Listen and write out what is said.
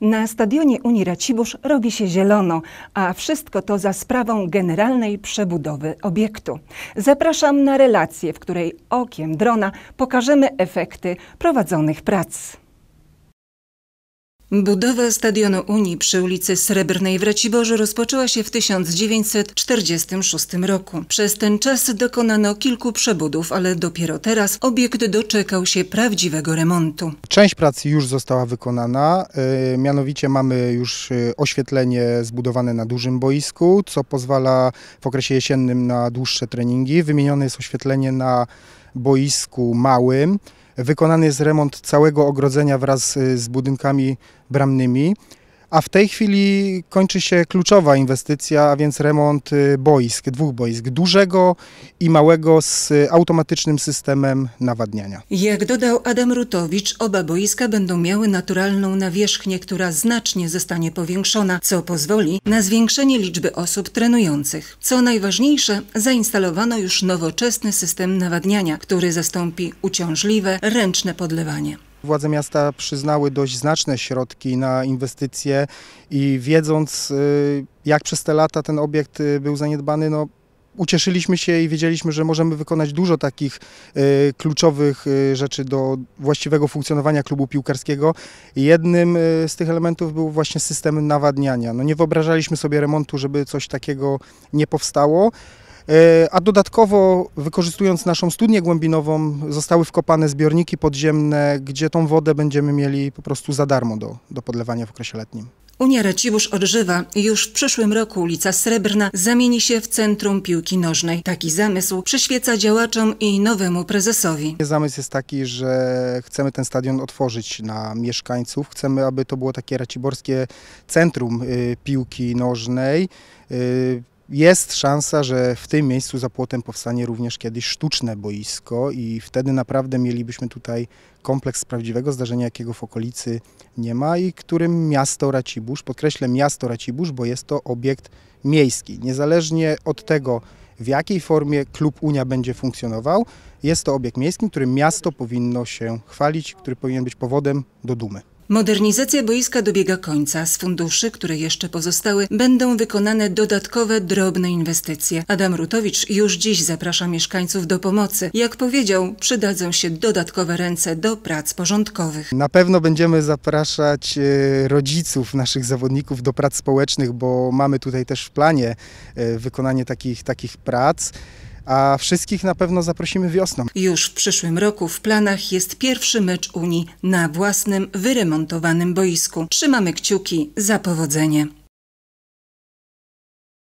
Na stadionie Unii Racibórz robi się zielono, a wszystko to za sprawą generalnej przebudowy obiektu. Zapraszam na relację, w której okiem drona pokażemy efekty prowadzonych prac. Budowa stadionu Unii przy ulicy Srebrnej w Raciborzu rozpoczęła się w 1946 roku. Przez ten czas dokonano kilku przebudów, ale dopiero teraz obiekt doczekał się prawdziwego remontu. Część pracy już została wykonana, y, mianowicie mamy już y, oświetlenie zbudowane na dużym boisku, co pozwala w okresie jesiennym na dłuższe treningi. Wymienione jest oświetlenie na boisku małym. Wykonany jest remont całego ogrodzenia wraz z budynkami bramnymi a w tej chwili kończy się kluczowa inwestycja, a więc remont y, boisk, dwóch boisk, dużego i małego z automatycznym systemem nawadniania. Jak dodał Adam Rutowicz, oba boiska będą miały naturalną nawierzchnię, która znacznie zostanie powiększona, co pozwoli na zwiększenie liczby osób trenujących. Co najważniejsze, zainstalowano już nowoczesny system nawadniania, który zastąpi uciążliwe ręczne podlewanie. Władze miasta przyznały dość znaczne środki na inwestycje i wiedząc y, jak przez te lata ten obiekt y, był zaniedbany, no ucieszyliśmy się i wiedzieliśmy, że możemy wykonać dużo takich y, kluczowych rzeczy do właściwego funkcjonowania klubu piłkarskiego. Jednym z tych elementów był właśnie system nawadniania. No nie wyobrażaliśmy sobie remontu, żeby coś takiego nie powstało. E, a dodatkowo, wykorzystując naszą studnię głębinową, zostały wkopane zbiorniki podziemne, gdzie tą wodę będziemy mieli po prostu za darmo do, do podlewania w okresie letnim. Unia Racibórz odżywa. Już w przyszłym roku ulica Srebrna zamieni się w centrum piłki nożnej. Taki zamysł przyświeca działaczom i nowemu prezesowi. Zamysł jest taki, że chcemy ten stadion otworzyć na mieszkańców. Chcemy, aby to było takie raciborskie centrum y, piłki nożnej y, jest szansa, że w tym miejscu za płotem powstanie również kiedyś sztuczne boisko i wtedy naprawdę mielibyśmy tutaj kompleks prawdziwego zdarzenia, jakiego w okolicy nie ma i którym miasto Racibórz, podkreślę miasto Racibórz, bo jest to obiekt miejski. Niezależnie od tego, w jakiej formie klub Unia będzie funkcjonował, jest to obiekt miejski, którym miasto powinno się chwalić, który powinien być powodem do dumy. Modernizacja boiska dobiega końca. Z funduszy, które jeszcze pozostały, będą wykonane dodatkowe drobne inwestycje. Adam Rutowicz już dziś zaprasza mieszkańców do pomocy. Jak powiedział, przydadzą się dodatkowe ręce do prac porządkowych. Na pewno będziemy zapraszać e, rodziców naszych zawodników do prac społecznych, bo mamy tutaj też w planie e, wykonanie takich, takich prac a wszystkich na pewno zaprosimy wiosną. Już w przyszłym roku w planach jest pierwszy mecz Unii na własnym, wyremontowanym boisku. Trzymamy kciuki za powodzenie.